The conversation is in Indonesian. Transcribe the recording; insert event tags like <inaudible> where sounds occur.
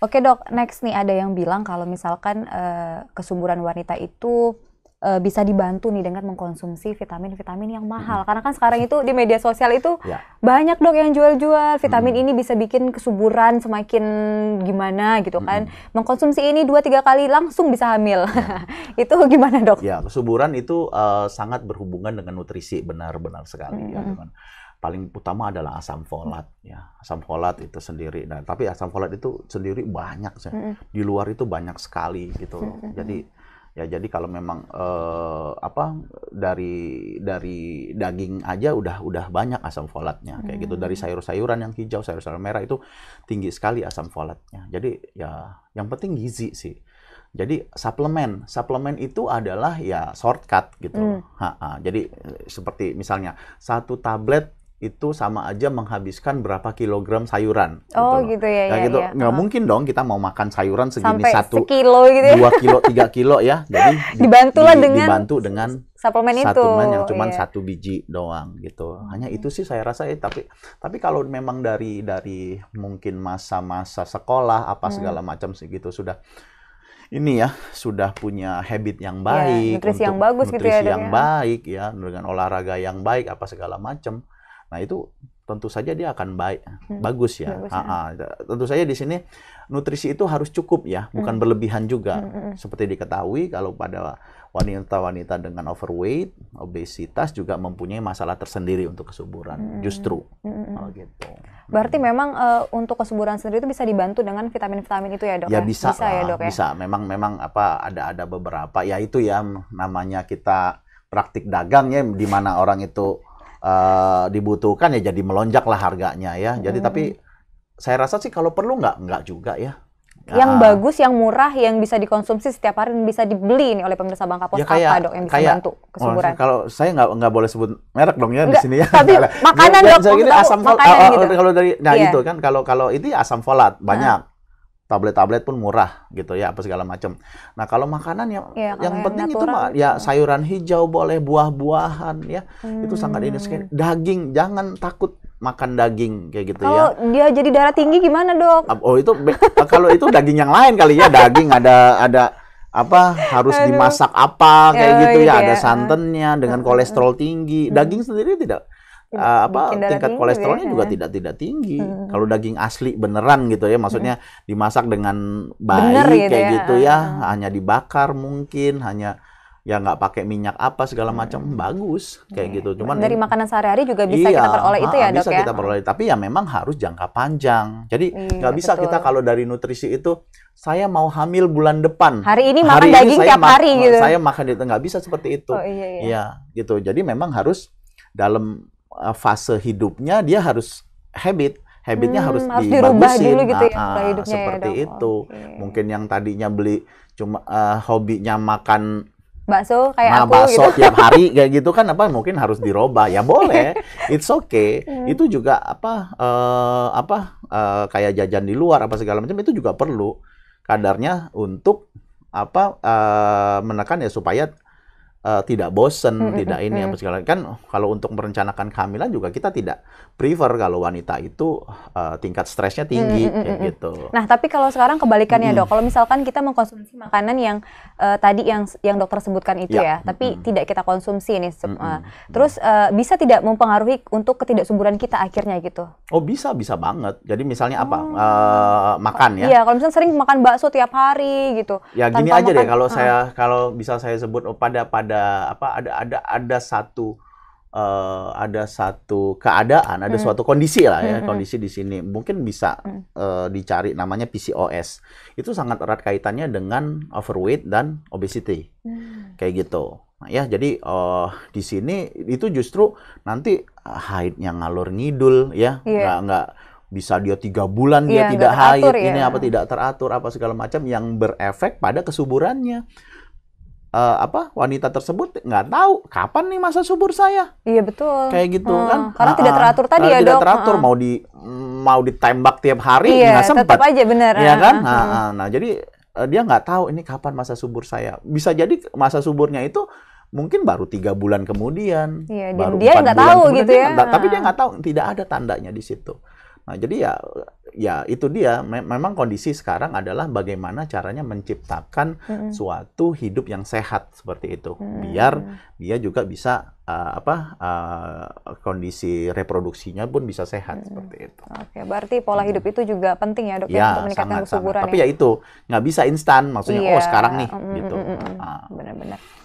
Oke dok, next nih ada yang bilang kalau misalkan uh, kesuburan wanita itu uh, bisa dibantu nih dengan mengkonsumsi vitamin-vitamin yang mahal. -hmm. Karena kan sekarang itu di media sosial itu yeah. banyak dok yang jual-jual vitamin -hmm. ini bisa bikin kesuburan semakin gimana gitu kan. Mengkonsumsi ini dua tiga kali langsung bisa hamil. Ya. <laughs> itu gimana dok? Ya kesuburan itu uh, sangat berhubungan dengan nutrisi benar-benar sekali mm -hmm. ya paling utama adalah asam folat ya asam folat itu sendiri nah tapi asam folat itu sendiri banyak sih. di luar itu banyak sekali gitu loh. jadi ya jadi kalau memang eh, apa dari dari daging aja udah udah banyak asam folatnya kayak gitu dari mm. sayur-sayuran yang hijau sayur sayuran merah itu tinggi sekali asam folatnya jadi ya yang penting gizi sih jadi suplemen, suplemen itu adalah ya shortcut gitu. Mm. Ha -ha. Jadi seperti misalnya satu tablet itu sama aja menghabiskan berapa kilogram sayuran. Oh gitu, gitu ya, nah, ya, gitu. ya. Nggak oh. mungkin dong kita mau makan sayuran segini Sampai satu, kilo gitu ya. dua kilo, tiga kilo ya. <laughs> Jadi dibantulah di, dengan dibantu dengan suplemen itu. Suplemen yang cuma iya. satu biji doang gitu. Hanya itu hmm. sih saya rasa ya. Tapi tapi kalau memang dari dari mungkin masa-masa sekolah apa hmm. segala macam segitu sudah ini ya sudah punya habit yang iya, baik, gitu ya, nutrisi yang bagus nutrisi gitu ya, yang ya. baik ya dengan olahraga yang baik apa segala macam Nah itu tentu saja dia akan baik, hmm. bagus ya. Bagus, ha ya. Tentu saja di sini nutrisi itu harus cukup ya, hmm. bukan hmm. berlebihan juga. Hmm, hmm, hmm. Seperti diketahui kalau pada wanita-wanita dengan overweight, obesitas juga mempunyai masalah tersendiri untuk kesuburan, hmm. justru. Hmm. Oh, gitu. Berarti memang uh, untuk kesuburan sendiri itu bisa dibantu dengan vitamin-vitamin itu ya dok? Ya, ya? bisa, bisa lah, ya dok ya. memang memang apa ada ada beberapa. Ya itu ya namanya kita praktik dagang ya, di mana orang itu uh, dibutuhkan ya jadi melonjak lah harganya ya. Jadi hmm. tapi saya rasa sih kalau perlu nggak nggak juga ya. Yang nah. bagus, yang murah, yang bisa dikonsumsi setiap hari dan bisa dibeli nih oleh pemirsa Bang Kapos ya, kayak, apa dok yang bisa kayak, bantu oh, kesuburan? Kalau saya nggak nggak boleh sebut merek dong ya di sini ya. Tapi <laughs> makanan dok. asam oh, oh, gitu. Kalau dari nah yeah. itu kan kalau kalau itu asam folat banyak. Nah tablet-tablet pun murah gitu ya apa segala macam. Nah kalau makanan yang ya, yang penting yang itu mah ya sayuran hijau boleh buah-buahan ya hmm. itu sangat ini sekali. Daging jangan takut makan daging kayak gitu kalau ya. Kalau dia jadi darah tinggi gimana dok? Oh itu <laughs> kalau itu daging yang lain kali ya daging ada ada apa harus Aduh. dimasak apa kayak gitu, iya, ya. ya ada iya. santannya dengan kolesterol tinggi. Daging sendiri tidak uh, apa tingkat kolesterolnya juga, ya. tidak tidak tinggi. Hmm, hmm. Kalau daging asli beneran gitu ya, maksudnya hmm. dimasak dengan baik gitu kayak ya. gitu ya, hmm. hanya dibakar mungkin, hanya ya nggak pakai minyak apa segala macam hmm. bagus kayak hmm. gitu. Cuman dari makanan sehari-hari juga bisa iya, kita peroleh itu ya, Dok bisa ya. kita peroleh, tapi ya memang harus jangka panjang. Jadi iya, nggak hmm, bisa betul. kita kalau dari nutrisi itu saya mau hamil bulan depan. Hari ini makan hari daging ini tiap hari gitu. Saya makan itu nggak bisa seperti itu. Oh, iya, iya. Ya, gitu. Jadi memang harus dalam Eh, fase hidupnya dia harus habit habitnya hmm, harus, harus dibagusin dulu gitu ya, ah, ah hidupnya ya seperti ya, itu okay. mungkin yang tadinya beli cuma uh, hobinya makan bakso kayak nah, aku bakso gitu. tiap <laughs> hari kayak gitu kan apa mungkin harus dirubah ya boleh <laughs> it's okay hmm. itu juga apa uh, apa uh, kayak jajan di luar apa segala macam itu juga perlu kadarnya untuk apa uh, menekan ya supaya uh, tidak bosen, mm -hmm. tidak ini apa segala kan kalau untuk merencanakan kehamilan juga kita tidak prefer kalau wanita itu uh, tingkat stresnya tinggi mm -hmm. kayak gitu. Nah, tapi kalau sekarang kebalikannya mm -hmm. Dok. Kalau misalkan kita mengkonsumsi makanan yang uh, tadi yang yang dokter sebutkan itu ya, ya tapi mm -hmm. tidak kita konsumsi ini mm -hmm. terus uh, bisa tidak mempengaruhi untuk ketidaksuburan kita akhirnya gitu. Oh, bisa bisa banget. Jadi misalnya apa? Hmm. Uh, makan ya. Iya, kalau misalnya sering makan bakso tiap hari gitu. Ya gini aja makan, deh kalau uh. saya kalau bisa saya sebut oh, pada pada ada apa ada ada ada satu uh, ada satu keadaan, ada hmm. suatu kondisi lah ya, hmm. hmm. kondisi di sini. Mungkin bisa hmm. uh, dicari namanya PCOS. Itu sangat erat kaitannya dengan overweight dan obesity. Hmm. Kayak gitu. Nah, ya, jadi uh, di sini itu justru nanti haidnya ngalur ngidul ya, yeah. nggak nggak bisa dia tiga bulan dia dia tidak haid, ya. ini apa tidak teratur apa segala macam yang berefek pada kesuburannya uh, apa wanita tersebut nggak tahu kapan nih masa subur saya. Iya betul. Kayak gitu hmm. kan. Karena uh, tidak ah, ah. teratur tadi ya tidak dok. teratur uh. mau di mau ditembak tiap hari iya, nggak sempat. Tetap aja benar. Iya kan. Uh, uh, uh. Nah jadi uh, dia nggak tahu ini kapan masa subur saya. Bisa jadi masa suburnya itu mungkin baru tiga bulan kemudian. Iya. baru dia nggak tahu gitu kemudian, gitu ya. Dia, uh. Tapi dia nggak tahu tidak ada tandanya di situ. Nah jadi ya ya itu dia memang kondisi sekarang adalah bagaimana caranya menciptakan hmm. suatu hidup yang sehat seperti itu hmm. biar dia juga bisa uh, apa uh, kondisi reproduksinya pun bisa sehat hmm. seperti itu. Oke, berarti pola hidup hmm. itu juga penting ya dok ya, ya untuk meningkatkan kesuburan. Tapi ya? ya, itu nggak bisa instan maksudnya yeah. oh sekarang nih mm, gitu. Mm, mm, Benar-benar.